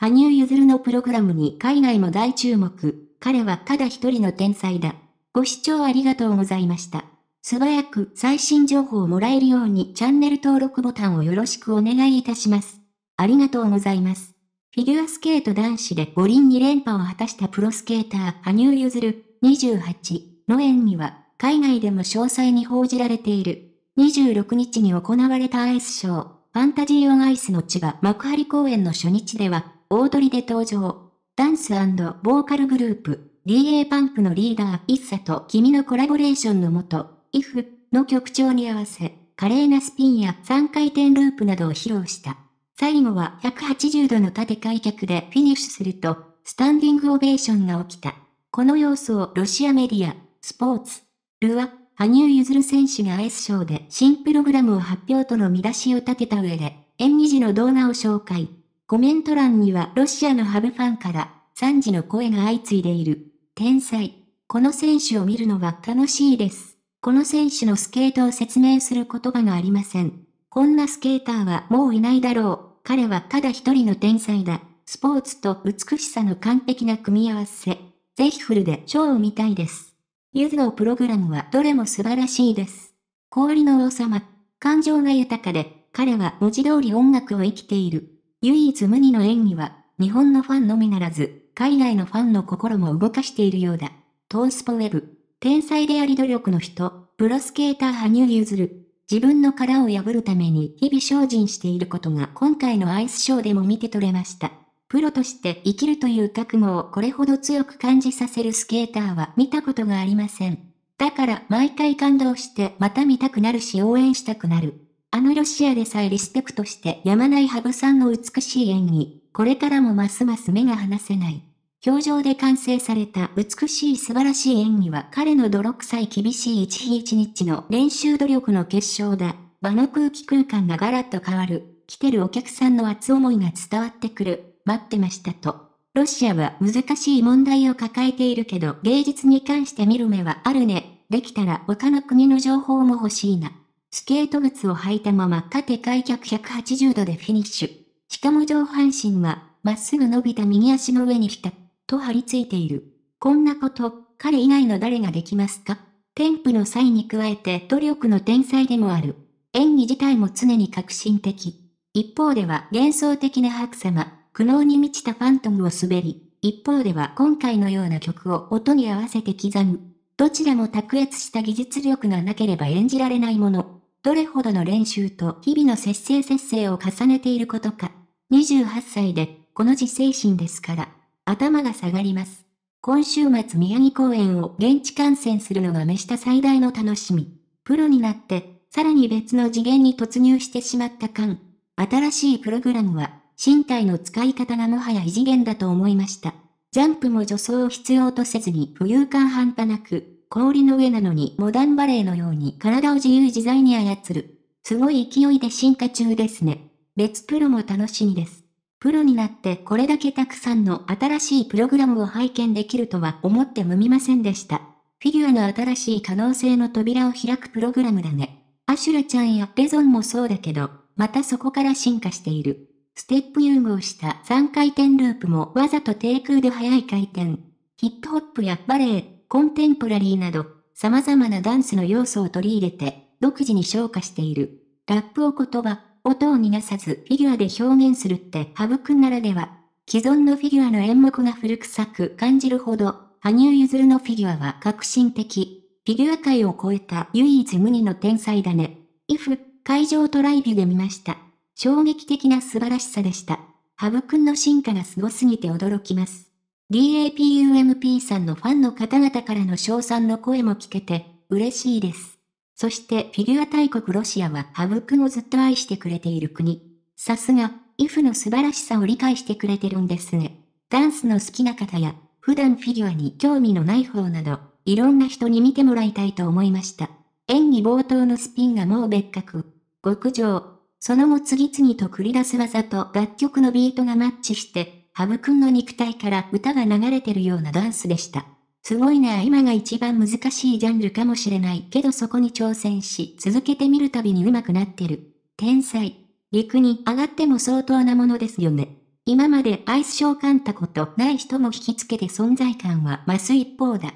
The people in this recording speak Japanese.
羽生結弦のプログラムに海外も大注目。彼はただ一人の天才だ。ご視聴ありがとうございました。素早く最新情報をもらえるようにチャンネル登録ボタンをよろしくお願いいたします。ありがとうございます。フィギュアスケート男子で五輪2連覇を果たしたプロスケーター羽生結弦28の演技は海外でも詳細に報じられている。26日に行われたアイスショー、ファンタジーオンアイスの千葉幕張公演の初日では大鳥で登場。ダンスボーカルグループ、DA パンクのリーダー、イッサと君のコラボレーションのもと、IF の曲調に合わせ、華麗なスピンや3回転ループなどを披露した。最後は180度の縦開脚でフィニッシュすると、スタンディングオベーションが起きた。この様子をロシアメディア、スポーツ、ルは、羽生結弦選手がアイスショーで新プログラムを発表との見出しを立てた上で、演技時の動画を紹介。コメント欄にはロシアのハブファンから賛辞の声が相次いでいる。天才。この選手を見るのは楽しいです。この選手のスケートを説明する言葉がありません。こんなスケーターはもういないだろう。彼はただ一人の天才だ。スポーツと美しさの完璧な組み合わせ。ぜひフルで超を見たいです。ゆずのプログラムはどれも素晴らしいです。氷の王様。感情が豊かで、彼は文字通り音楽を生きている。唯一無二の演技は、日本のファンのみならず、海外のファンの心も動かしているようだ。トースポウェブ。天才であり努力の人、プロスケーター羽生結弦。自分の殻を破るために日々精進していることが今回のアイスショーでも見て取れました。プロとして生きるという覚悟をこれほど強く感じさせるスケーターは見たことがありません。だから毎回感動してまた見たくなるし応援したくなる。あのロシアでさえリスペクトしてやまない羽生さんの美しい演技、これからもますます目が離せない。表情で完成された美しい素晴らしい演技は彼の泥臭い厳しい一日一日の練習努力の結晶だ。場の空気空間がガラッと変わる。来てるお客さんの熱思いが伝わってくる。待ってましたと。ロシアは難しい問題を抱えているけど芸術に関して見る目はあるね。できたら他の国の情報も欲しいな。スケート靴を履いたまま縦開脚180度でフィニッシュ。しかも上半身は、まっすぐ伸びた右足の上にピタッと張り付いている。こんなこと、彼以外の誰ができますか添付の際に加えて努力の天才でもある。演技自体も常に革新的。一方では幻想的な白様、苦悩に満ちたファントムを滑り、一方では今回のような曲を音に合わせて刻む。どちらも卓越した技術力がなければ演じられないもの。どれほどの練習と日々の節制節制を重ねていることか。28歳で、この自制心ですから、頭が下がります。今週末宮城公演を現地観戦するのが目下最大の楽しみ。プロになって、さらに別の次元に突入してしまった間、新しいプログラムは、身体の使い方がもはや異次元だと思いました。ジャンプも助走を必要とせずに浮遊感半端なく、氷の上なのにモダンバレーのように体を自由自在に操る。すごい勢いで進化中ですね。別プロも楽しみです。プロになってこれだけたくさんの新しいプログラムを拝見できるとは思ってもみませんでした。フィギュアの新しい可能性の扉を開くプログラムだね。アシュラちゃんやレゾンもそうだけど、またそこから進化している。ステップ融合した3回転ループもわざと低空で速い回転。ヒップホップやバレエ、コンテンポラリーなど、様々なダンスの要素を取り入れて、独自に昇華している。ラップを言葉、音を逃がさずフィギュアで表現するってハブくんならでは。既存のフィギュアの演目が古臭く感じるほど、羽生結弦のフィギュアは革新的。フィギュア界を超えた唯一無二の天才だね。if 会場トライビュで見ました。衝撃的な素晴らしさでした。ハブくんの進化がすごすぎて驚きます。DAPUMP さんのファンの方々からの称賛の声も聞けて、嬉しいです。そしてフィギュア大国ロシアはハブクをずっと愛してくれている国。さすが、イフの素晴らしさを理解してくれてるんですね。ダンスの好きな方や、普段フィギュアに興味のない方など、いろんな人に見てもらいたいと思いました。演技冒頭のスピンがもう別格。極上。その後次々と繰り出す技と楽曲のビートがマッチして、ハく君の肉体から歌が流れてるようなダンスでした。すごいな今が一番難しいジャンルかもしれないけどそこに挑戦し続けてみるたびに上手くなってる。天才。陸に上がっても相当なものですよね。今までアイスショーを噛んだことない人も引きつけて存在感は増す一方だ。